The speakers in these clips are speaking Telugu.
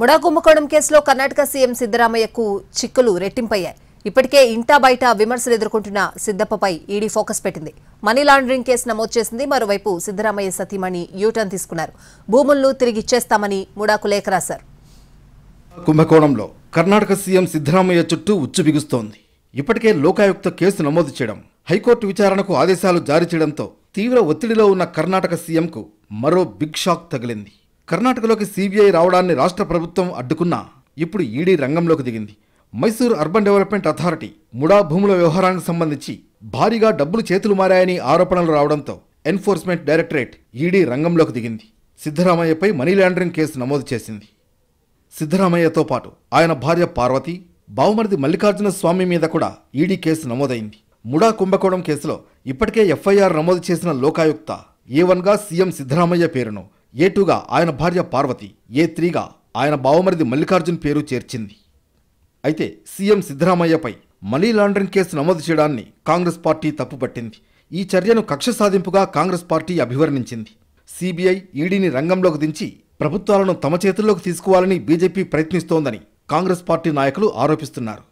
ముడా కుంభకోణం కేసులో కర్ణాటక సీఎం సిద్దరామయ్యకు చిక్కులు రెట్టింపయ్యాయి ఇప్పటికే ఇంటా బయట విమర్శలు ఎదుర్కొంటున్న సిద్దప్పపై ఈడీ ఫోకస్ పెట్టింది మనీ లాండరింగ్ కేసు నమోదు చేసింది మరోవైపు సిద్దరామయ్య సతీమణి యూటర్న్ తీసుకున్నారు భూములను తిరిగి ఇచ్చేస్తామని ముడాకు లేఖ రాశారు కుంభకోణంలో కర్ణాటక సీఎం సిద్దరామయ్య చుట్టూ ఉచ్చు బిగుస్తోంది ఇప్పటికే లోకాయుక్త కేసు నమోదు చేయడం హైకోర్టు విచారణకు ఆదేశాలు జారీ చేయడంతో తీవ్ర ఒత్తిడిలో ఉన్న కర్ణాటక సీఎంకు మరో బిగ్ షాక్ తగిలింది కర్ణాటకలోకి సీబీఐ రావడాన్ని రాష్ట్ర ప్రభుత్వం అడ్డుకున్నా ఇప్పుడు ఈడీ రంగంలోకి దిగింది Mysore urban development authority MUDA భూముల వ్యవహారానికి సంబంధించి భారీగా డబ్బులు చేతులు మారాయని ఆరోపణలు రావడంతో ఎన్ఫోర్స్మెంట్ డైరెక్టరేట్ ఈడీ రంగంలోకి దిగింది సిద్ధరామయ్యపై మనీ లాండరింగ్ కేసు నమోదు చేసింది సిద్ధరామయ్యతో పాటు ఆయన భార్య పార్వతి బావమరిది మల్లికార్జున స్వామి మీద కూడా ఈడీ కేసు నమోదైంది ముడా కుంభకోణం కేసులో ఇప్పటికే ఎఫ్ఐఆర్ నమోదు చేసిన లోకాయుక్త ఏ వన్గా సీఎం సిద్ధరామయ్య పేరును ఏ టూగా ఆయన భార్య పార్వతి ఏ త్రీగా ఆయన బావమరిది మల్లికార్జున్ పేరు చేర్చింది అయితే సీఎం సిద్ధరామయ్యపై మనీ లాండరింగ్ కేసు నమోదు చేయడాన్ని కాంగ్రెస్ పార్టీ తప్పుపట్టింది ఈ చర్యను కక్ష సాధింపుగా కాంగ్రెస్ పార్టీ అభివర్ణించింది సిబిఐ ఈడీని రంగంలోకి దించి ప్రభుత్వాలను తమ చేతుల్లోకి తీసుకోవాలని బీజేపీ ప్రయత్నిస్తోందని కాంగ్రెస్ పార్టీ నాయకులు ఆరోపిస్తున్నారు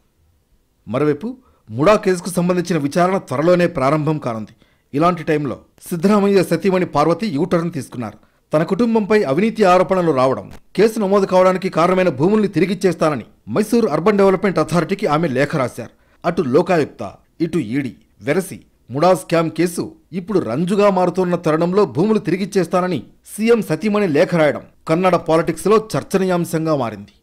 మరోవైపు ముడా కేసుకు సంబంధించిన విచారణ త్వరలోనే ప్రారంభం కానుంది ఇలాంటి టైంలో సిద్ధరామయ్య సతీమణి పార్వతి యూటర్న్ తీసుకున్నారు తన కుటుంబంపై అవినీతి ఆరోపణలు రావడం కేసు నమోదు కావడానికి కారణమైన భూముల్ని తిరిగిచ్చేస్తానని మైసూరు అర్బన్ డెవలప్మెంట్ అథారిటీకి ఆమె లేఖ రాశారు అటు లోకాయుక్త ఇటు ఈడీ వెరసి ముడా స్కామ్ కేసు ఇప్పుడు రంజుగా మారుతున్న తరుణంలో భూములు తిరిగిచ్చేస్తానని సీఎం సతీమణి లేఖ రాయడం కన్నడ పాలిటిక్స్లో చర్చనీయాంశంగా మారింది